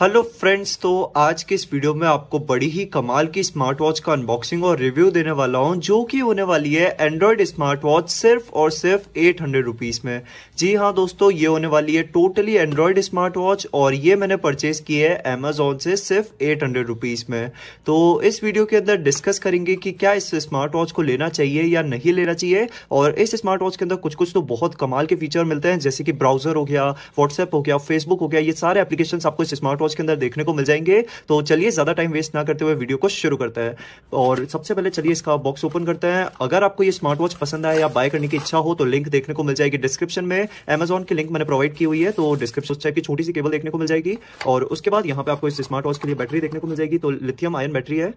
hello friends तो आज के इस वीडियो में आपको बड़ी ही कमाल की स्मार्ट वॉच का अनबॉक्सिंग और रिव्यू देने वाला हूं जो कि होने वाली है एंड्रॉयड स्मार्ट वॉच सिर्फ और सिर्फ एट हंड्रेड रुपीज़ में जी हाँ दोस्तों ये होने वाली है टोटली एंड्रॉयड स्मार्ट वॉच और ये मैंने परचेज की है अमेजोन से सिर्फ एट हंड्रेड रुपीज़ में तो इस वीडियो के अंदर डिस्कस करेंगे कि क्या इस स्मार्ट वॉच को लेना चाहिए या नहीं लेना चाहिए और इस स्मार्ट वॉच के अंदर कुछ कुछ तो बहुत कमाल के फीचर मिलते हैं जैसे कि ब्राउजर हो गया व्हाट्सएप हो गया फेसबुक हो गया ये सारे एप्लीकेशन आपको इस स्मार्ट वॉच के अंदर देखने को मिल जाएंगे तो चलिए ज़्यादा टाइम वेस्ट ना करते हुए वीडियो को शुरू करते हैं और सबसे पहले चलिए इसका बॉक्स ओपन करते हैं अगर आपको ये स्मार्ट वॉच पसंद आए या बाय करने की इच्छा हो तो लिंक देखने को मिल जाएगी डिस्क्रिप्शन में अमेजोन की लिंक मैंने प्रोवाइड की हुई है तो डिस्क्रिप्शन टाइप की छोटी सी केबल देखने को मिल जाएगी और उसके बाद यहाँ पे आपको इस स्मार्ट वॉच के लिए बैटरी देखने को मिल जाएगी तो लिथियम आयन बैटरी है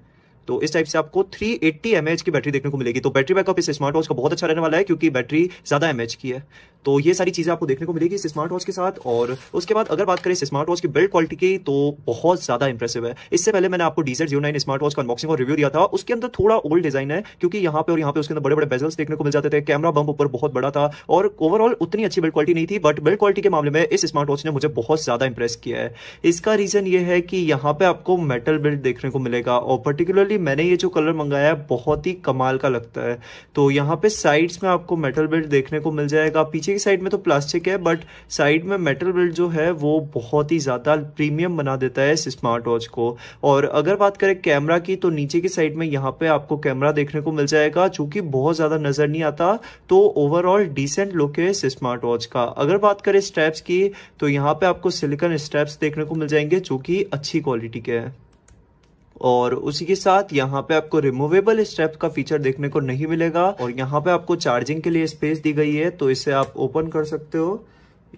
तो इस टाइप से आपको 380 एट्टी की बैटरी देखने को मिलेगी तो बैटरी बैकअप इस स्मार्ट वॉच का बहुत अच्छा रहने वाला है क्योंकि बैटरी ज़्यादा एम की है तो ये सारी चीज़ें आपको देखने को मिलेगी इस स्मार्ट वॉच के साथ और उसके बाद अगर बात करें इस स्मार्ट वॉच की बिल्ड क्वालिटी की तो बहुत ज़्यादा इंप्रेसिव है इससे पहले मैंने आपको डीजर जीरो नाइन स्मार्ट वॉच का अनबॉक्सिंग और रिव्यू दिया था उसके अंदर थोड़ा ओल्ड डिजाइन है क्योंकि यहाँ पर और यहाँ पे उसके अंदर बड़े बड़े बेजल्स देखने को मिल जाते थे कैमरा बम्प ऊपर बहुत बड़ा था और ओवरऑल उतनी अच्छी बिल्ड क्वालिटी नहीं थी बट बिल्ड क्वालिटी के मामले में इस स्मार्ट वॉच ने मुझे बहुत ज़्यादा इंप्रेस किया है इसका रीज़न ये है कि यहाँ पे आपको मेटल बिल्ड देखने को मिलेगा और पर्टिकुलरली पर्सनली मैंने ये जो कलर मंगाया है बहुत ही कमाल का लगता है तो यहाँ पे साइड्स में आपको मेटल बिल्ड देखने को मिल जाएगा पीछे की साइड में तो प्लास्टिक है बट साइड में मेटल बिल्ड जो है वो बहुत ही ज़्यादा प्रीमियम बना देता है इस स्मार्ट वॉच को और अगर बात करें कैमरा की तो नीचे की साइड में यहाँ पे आपको कैमरा देखने को मिल जाएगा जो कि बहुत ज़्यादा नज़र नहीं आता तो ओवरऑल डिसेंट लुक है इस स्मार्ट वॉच का अगर बात करें स्ट्रैप्स की तो यहाँ पे आपको सिलिकन स्ट्रैप्स देखने को मिल जाएंगे जो कि अच्छी क्वालिटी के हैं और उसी के साथ यहाँ पे आपको रिमूवेबल स्टेप का फीचर देखने को नहीं मिलेगा और यहाँ पे आपको चार्जिंग के लिए स्पेस दी गई है तो इसे आप ओपन कर सकते हो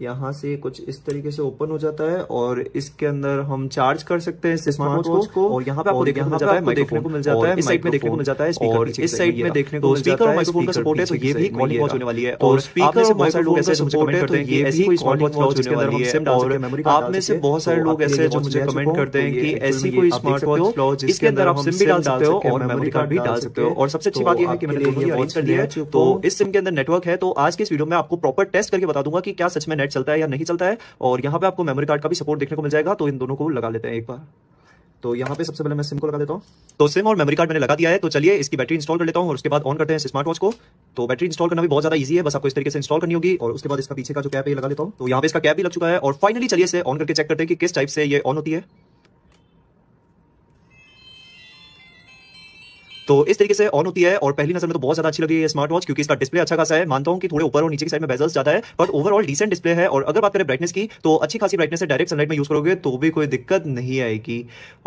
यहाँ से कुछ इस तरीके से ओपन हो जाता है और इसके अंदर हम चार्ज कर सकते हैं स्मार्ट वॉच को और यहाँ पे आपको देखने को मिल जाता है देखने को मिल जाता है इस साइड में देखने को मिल जाता है और इस साइड में देखने को स्पीकर तो और माइक्रोफोन का सपोर्ट है तो ये भी क्वालिटी वॉच होने वाली है तो और स्पीकर से बहुत सारे लोग ऐसे मुझे कमेंट करते हैं कि ऐसी कोई स्मार्ट वॉच होने वाली है और आप में से बहुत सारे तो लोग ऐसे जो मुझे कमेंट करते हैं कि ऐसी कोई स्मार्ट वॉच लो जिसके अंदर आप सिम भी डाल सकते हो और मेमोरी कार्ड भी डाल सकते हो और सबसे अच्छी बात यह है कि मैंने दोनों अरेंज कर लिया है तो इस सिम के अंदर नेटवर्क है तो आज के इस वीडियो में आपको प्रॉपर टेस्ट करके बता दूंगा कि क्या सच में नेट चलता है या नहीं चलता है और यहाँ पे आपको मेमोरी कार्ड का भी सपोर्ट देखने को मिल जाएगा तो इन दोनों को लगा लेते हैं एक बार तो यहाँ पे सबसे पहले मैं सिम को लगा देता हूँ तो सिम और मेमोरी कार्ड मैंने लगा दिया है तो चलिए इसकी बैटरी इंस्टॉल कर लेता हूँ और उसके बाद ऑन करते हैं स्मार्ट वॉच को तो बैटरी इंस्टॉल करना भी बहुत ज्यादा इजी है बस आपको इस तरीके से इंस्टॉल करनी होगी और उसके बाद इसका पीछे का जो कैप है लगा लेता हूँ तो यहाँ पे इसका कैप भी लग चुका है और फाइनली चलिए इसे ऑन करके चेक करते हैं कि किस टाइप से ये ऑन होती है तो इस तरीके से ऑन होती है और पहली नजर में तो बहुत ज्यादा अच्छी लगी है स्मार्ट वॉच क्योंकि इसका डिस्प्ले अच्छा खासा है मानता हूँ कि थोड़े ऊपर और नीचे की साइड में बेजल्स ज्यादा है बट ओवरऑल डिसेंट डिस्प्ले है और अगर बात करें ब्राइटनेस की तो अच्छी खासी ब्राइटनेस है डायरेक्ट सनलाइट में यूज करोगे तो भी कोई दिक्कत नहीं आएगी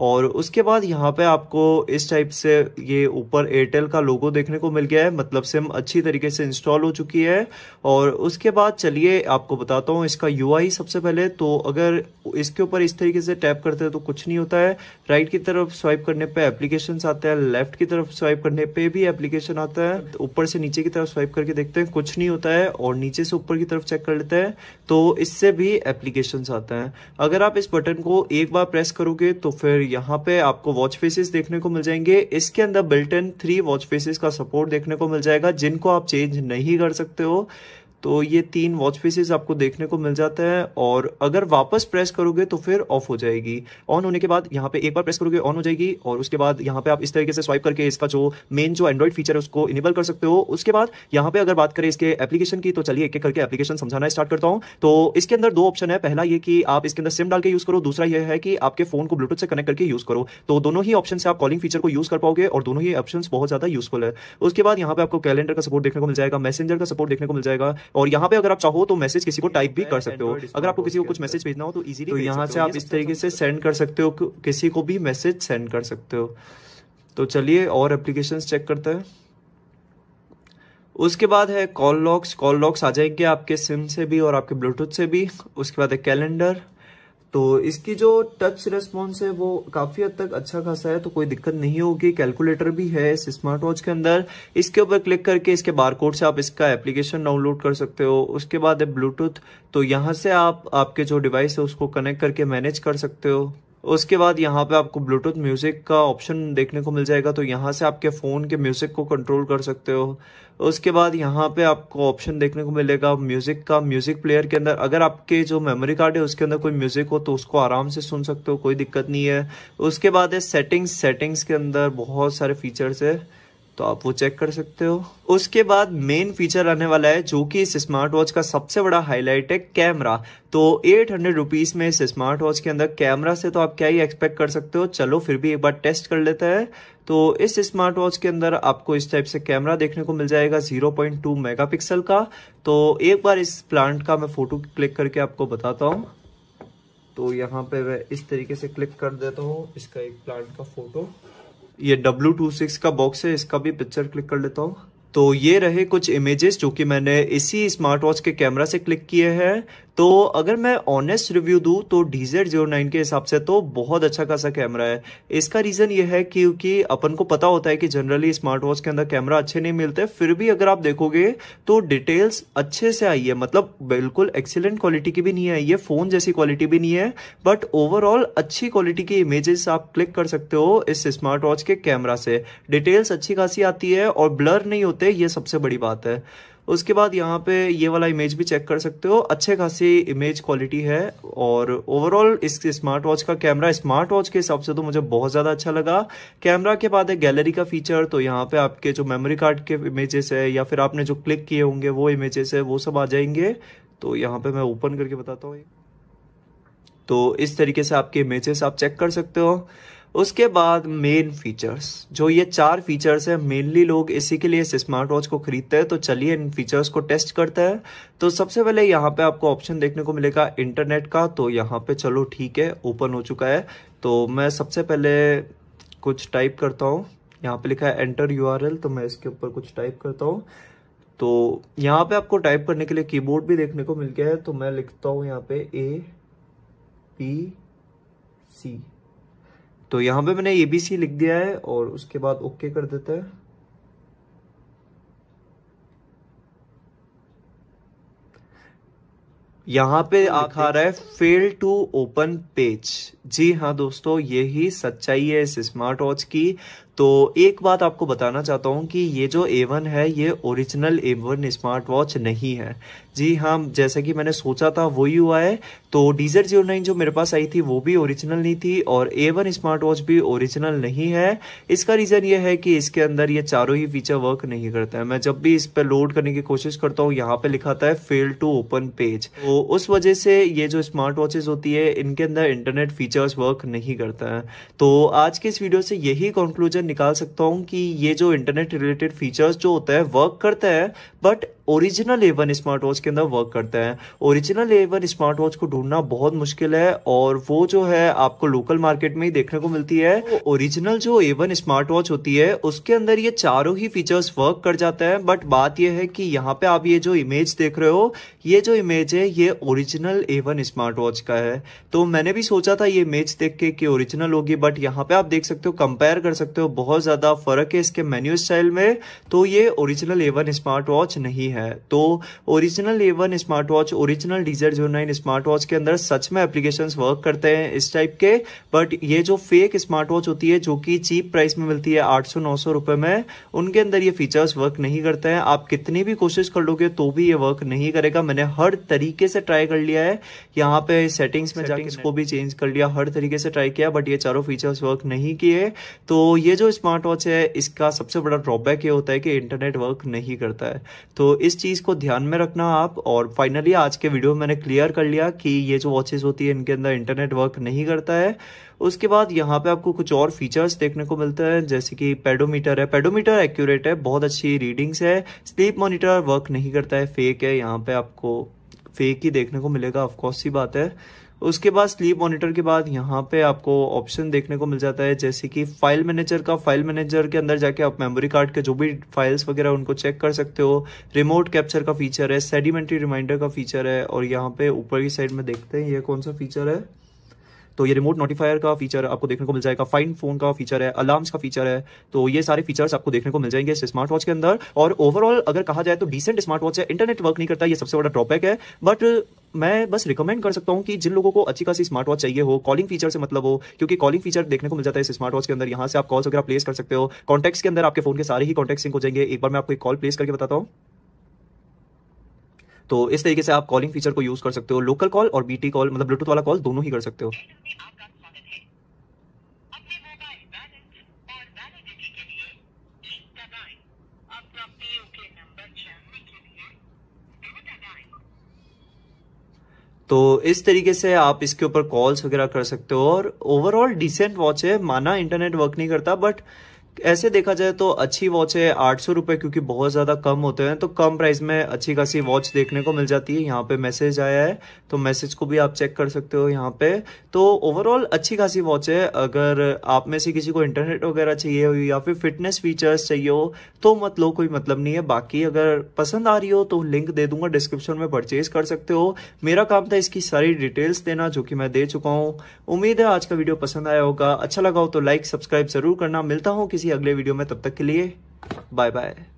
और उसके बाद यहाँ पे आपको इस टाइप से ये ऊपर एयरटेल का लोगो देखने को मिल गया है मतलब सिम अच्छी तरीके से इंस्टॉल हो चुकी है और उसके बाद चलिए आपको बताता हूँ इसका यू सबसे पहले तो अगर इसके ऊपर इस तरीके से टैप करते हैं तो कुछ नहीं होता है राइट की तरफ स्वाइप करने पर एप्लीकेशन आते हैं लेफ्ट की तरफ तरफ स्वाइप करने पे भी एप्लीकेशन आता है तो ऊपर से नीचे की तरफ स्वाइप करके देखते हैं कुछ नहीं होता है और नीचे से ऊपर की तरफ चेक कर लेते हैं तो इससे भी एप्लीकेशन आते हैं अगर आप इस बटन को एक बार प्रेस करोगे तो फिर यहाँ पे आपको वॉच फेसेस देखने को मिल जाएंगे इसके अंदर बिल्टन थ्री वॉच फेसेस का सपोर्ट देखने को मिल जाएगा जिनको आप चेंज नहीं कर सकते हो तो ये तीन वॉच फेसेस आपको देखने को मिल जाता है और अगर वापस प्रेस करोगे तो फिर ऑफ हो जाएगी ऑन होने के बाद यहाँ पे एक बार प्रेस करोगे ऑन हो जाएगी और उसके बाद यहाँ पे आप इस तरीके से स्वाइप करके इसका जो मेन जो एंड्रॉइड फीचर है उसको इनेबल कर सकते हो उसके बाद यहाँ पे अगर बात करें इसके एप्लीकेशन की तो चलिए एक एक करके एप्लीकेशन समझाना स्टार्ट करता हूँ तो इसके अंदर दो ऑप्शन है पहला ये कि आप इसके अंदर सिम डाल के यूज करो दूसरा यह है कि आपके फोन को ब्लूटूथ से कनेक्ट करके यूज करो तो दोनों ही ऑप्शन से आप कॉलिंग फीचर को यूज कर पाओगे और दोनों ही ऑप्शन बहुत ज्यादा यूजफुल है उसके बाद यहाँ पे आपको कैलेंडर का सपोर्ट देखने को मिल जाएगा मैसेंजर का सपोर्ट देखने को मिल जाएगा और यहाँ पे अगर आप चाहो तो मैसेज किसी को टाइप भी कर सकते हो अगर आपको किसी को कुछ मैसेज भेजना हो तो इजीली तो यहाँ से आप इस तरीके से सेंड कर सकते हो किसी को भी मैसेज सेंड कर सकते हो तो चलिए और एप्लीकेशन चेक करते हैं उसके बाद है कॉल लॉक्स कॉल लॉक्स आ जाएंगे आपके सिम से भी और आपके ब्लूटूथ से भी उसके बाद है कैलेंडर तो इसकी जो टच रेस्पॉन्स है वो काफी हद तक अच्छा खासा है तो कोई दिक्कत नहीं होगी कैलकुलेटर भी है इस स्मार्ट वॉच के अंदर इसके ऊपर क्लिक करके इसके बारकोड से आप इसका एप्लीकेशन डाउनलोड कर सकते हो उसके बाद है ब्लूटूथ तो यहाँ से आप आपके जो डिवाइस है उसको कनेक्ट करके मैनेज कर सकते हो उसके बाद यहाँ पे आपको ब्लूटूथ म्यूज़िक का ऑप्शन देखने को मिल जाएगा तो यहाँ से आपके फ़ोन के म्यूज़िक को कंट्रोल कर सकते हो उसके बाद यहाँ पे आपको ऑप्शन देखने को मिलेगा म्यूज़िक का म्यूज़िक प्लेयर के अंदर अगर आपके जो मेमोरी कार्ड है उसके अंदर कोई म्यूज़िक हो तो उसको आराम से सुन सकते हो कोई दिक्कत नहीं है उसके बाद है सेटिंग्स सेटिंग्स के अंदर बहुत सारे फीचर्स है तो आप वो चेक कर सकते हो उसके बाद मेन फीचर आने वाला है जो कि इस स्मार्ट वॉच का सबसे बड़ा हाईलाइट है कैमरा तो एट हंड्रेड रुपीज़ में इस स्मार्ट वॉच के अंदर कैमरा से तो आप क्या ही एक्सपेक्ट कर सकते हो चलो फिर भी एक बार टेस्ट कर लेते हैं तो इस स्मार्ट वॉच के अंदर आपको इस टाइप से कैमरा देखने को मिल जाएगा 0.2 पॉइंट का तो एक बार इस प्लांट का मैं फोटो क्लिक करके आपको बताता हूँ तो यहाँ पे मैं इस तरीके से क्लिक कर देता हूँ इसका एक प्लांट का फोटो ये डब्ल्यू टू सिक्स का बॉक्स है इसका भी पिक्चर क्लिक कर लेता हूँ तो ये रहे कुछ इमेजेस जो कि मैंने इसी स्मार्ट वॉच के कैमरा से क्लिक किए हैं तो अगर मैं ऑनेस्ट रिव्यू दूँ तो डी जेड जीरो नाइन के हिसाब से तो बहुत अच्छा खासा कैमरा है इसका रीज़न ये है क्योंकि अपन को पता होता है कि जनरली स्मार्ट वॉच के अंदर कैमरा अच्छे नहीं मिलते फिर भी अगर आप देखोगे तो डिटेल्स अच्छे से आई है मतलब बिल्कुल एक्सीलेंट क्वालिटी की भी नहीं आई है फ़ोन जैसी क्वालिटी भी नहीं है बट ओवरऑल अच्छी क्वालिटी की इमेजेस आप क्लिक कर सकते हो इस स्मार्ट वॉच के कैमरा से डिटेल्स अच्छी खासी आती है और ब्लर नहीं होते ये सबसे बड़ी बात है उसके बाद यहाँ पे ये वाला इमेज भी चेक कर सकते हो अच्छे खासी इमेज क्वालिटी है और ओवरऑल इस स्मार्ट वॉच का कैमरा स्मार्ट वॉच के हिसाब से तो मुझे बहुत ज़्यादा अच्छा लगा कैमरा के बाद है गैलरी का फीचर तो यहाँ पे आपके जो मेमोरी कार्ड के इमेजेस है या फिर आपने जो क्लिक किए होंगे वो इमेजेस है वो सब आ जाएंगे तो यहाँ पे मैं ओपन करके बताता हूँ तो इस तरीके से आपके इमेजेस आप चेक कर सकते हो उसके बाद मेन फीचर्स जो ये चार फीचर्स हैं मेनली लोग इसी के लिए इस स्मार्ट वॉच को खरीदते हैं तो चलिए इन फीचर्स को टेस्ट करते हैं तो सबसे पहले यहाँ पे आपको ऑप्शन देखने को मिलेगा इंटरनेट का तो यहाँ पे चलो ठीक है ओपन हो चुका है तो मैं सबसे पहले कुछ टाइप करता हूँ यहाँ पे लिखा है एंटर यू तो मैं इसके ऊपर कुछ टाइप करता हूँ तो यहाँ पे आपको टाइप करने के लिए कीबोर्ड भी देखने को मिल गया है तो मैं लिखता हूँ यहाँ पे ए पी सी तो यहाँ पे मैंने ए बी सी लिख दिया है और उसके बाद ओके कर देते हैं यहाँ पे दिखा रहा है फेल टू ओपन पेज जी हाँ दोस्तों यही सच्चाई है इस स्मार्ट वॉच की तो एक बात आपको बताना चाहता हूँ कि ये जो ए वन है ये original A one smart watch नहीं है जी हाँ जैसे कि मैंने सोचा था वो ही हुआ है तो डीजर जीरो नाइन जो मेरे पास आई थी वो भी ओरिजिनल नहीं थी और ए वन स्मार्ट वॉच भी ओरिजिनल नहीं है इसका रीज़न ये है कि इसके अंदर ये चारों ही फीचर वर्क नहीं करता है मैं जब भी इस पर लोड करने की कोशिश करता हूँ यहाँ पे लिखाता है फेल टू ओपन पेज तो उस वजह से ये जो स्मार्ट वॉचेज होती है इनके अंदर इंटरनेट फीचर्स वर्क नहीं करता है तो आज के इस वीडियो से यही कंक्लूजन निकाल सकता हूँ कि ये जो इंटरनेट रिलेटेड फीचर्स जो होता है वर्क करता है but original A one smart watch के अंदर वर्क करता है ओरिजिनल एवन स्मार्ट वॉच को ढूंढना बहुत मुश्किल है और वो जो है आपको लोकल मार्केट में ही देखने को मिलती है ओरिजिनल जो एवन स्मार्ट वॉच होती है उसके अंदर ये चारों ही फीचर्स वर्क कर जाते हैं बट बात यह है कि यहाँ पे आप ये जो इमेज देख रहे हो ये जो इमेज है ये ओरिजिनल एवन स्मार्ट वॉच का है तो मैंने भी सोचा था ये इमेज देख के कि ओरिजिनल होगी बट यहाँ पे आप देख सकते हो कंपेयर कर सकते हो बहुत ज़्यादा फर्क है इसके मेन्यू स्टाइल में तो ये ओरिजिनल एवन स्मार्ट वॉच नहीं है है तो original A one smart watch original डीजर जो नाइन स्मार्ट वॉच के अंदर सच में एप्लीकेशन वर्क करते हैं इस टाइप के बट ये जो फेक स्मार्ट वॉच होती है जो कि चीप प्राइस में मिलती है आठ सौ नौ सौ रुपये में उनके अंदर ये फीचर्स वर्क नहीं करते हैं आप कितनी भी कोशिश कर लोगे तो भी ये वर्क नहीं करेगा मैंने हर तरीके से ट्राई कर लिया है यहाँ पे सेटिंग्स में जाके इसको भी चेंज कर लिया हर तरीके से ट्राई किया बट ये चारों फीचर्स वर्क नहीं किए तो ये जो स्मार्ट वॉच है इसका सबसे बड़ा ड्रॉबैक ये होता है कि इंटरनेट वर्क नहीं करता है तो इस चीज़ को ध्यान में रखना आप और फाइनली आज के वीडियो में मैंने क्लियर कर लिया कि ये जो वॉचेस होती है इनके अंदर इंटरनेट वर्क नहीं करता है उसके बाद यहाँ पे आपको कुछ और फीचर्स देखने को मिलते हैं जैसे कि पेडोमीटर है पेडोमीटर एक्यूरेट है बहुत अच्छी रीडिंग्स है स्लीप मॉनिटर वर्क नहीं करता है फेक है यहाँ पे आपको फेक ही देखने को मिलेगा ऑफकोर्स ही बात है उसके बाद स्लीप मॉनिटर के बाद यहाँ पे आपको ऑप्शन देखने को मिल जाता है जैसे कि फाइल मैनेजर का फाइल मैनेजर के अंदर जाके आप मेमोरी कार्ड के जो भी फाइल्स वगैरह उनको चेक कर सकते हो रिमोट कैप्चर का फीचर है सेडिमेंट्री रिमाइंडर का फीचर है और यहाँ पे ऊपर की साइड में देखते हैं ये कौन सा फीचर है तो ये रिमोट नोटिफायर का फीचर आपको देखने को मिल जाएगा फाइन फोन का फीचर है अलार्म्स का फीचर है तो ये सारे फीचर्स आपको देखने को मिल जाएंगे इस स्मार्ट वॉच के अंदर और ओवरऑल अगर कहा जाए तो डिसेंट स्मार्ट वॉच है इंटरनेट वर्क नहीं करता ये सबसे बड़ा ड्रॉबैक है बट मैं बस रिकमेंड कर सकता हूँ कि जिन लोगों को अच्छी खासी स्मार्ट वॉच चाहिए हो कॉलिंग फीचर से मतलब हो क्योंकि कॉलिंग फीचर देखने को मिल जाता है इस स्मार्ट वॉच के अंदर यहाँ से आप कॉल्स वगैरह प्लेस कर सकते हो कॉन्टैक्ट्स के अंदर आपके फोन के सारे ही कॉन्टेक्ट सिंक हो जाएंगे एक बार मैं आपको एक कॉल प्लेस करके बताता हूँ तो इस तरीके से आप कॉलिंग फीचर को यूज कर सकते हो लोकल कॉल और बीटी कॉल मतलब ब्लूटूथ वाला कॉल दोनों ही कर सकते हो तो इस तरीके से आप इसके ऊपर कॉल्स वगैरह कर सकते हो और ओवरऑल डिसेंट वॉच है माना इंटरनेट वर्क नहीं करता बट ऐसे देखा जाए तो अच्छी वॉच है आठ सौ रुपये क्योंकि बहुत ज़्यादा कम होते हैं तो कम प्राइस में अच्छी खासी वॉच देखने को मिल जाती है यहाँ पे मैसेज आया है तो मैसेज को भी आप चेक कर सकते हो यहाँ पे तो ओवरऑल अच्छी खासी वॉच है अगर आप में से किसी को इंटरनेट वगैरह चाहिए हो या फिर फिटनेस फीचर्स चाहिए हो तो मत लो कोई मतलब नहीं है बाकी अगर पसंद आ रही हो तो लिंक दे दूंगा डिस्क्रिप्शन में परचेज कर सकते हो मेरा काम था इसकी सारी डिटेल्स देना जो कि मैं दे चुका हूँ उम्मीद है आज का वीडियो पसंद आया होगा अच्छा लगा हो तो लाइक सब्सक्राइब जरूर करना मिलता हूँ किसी किसी अगले वीडियो में तब तक के लिए बाय बाय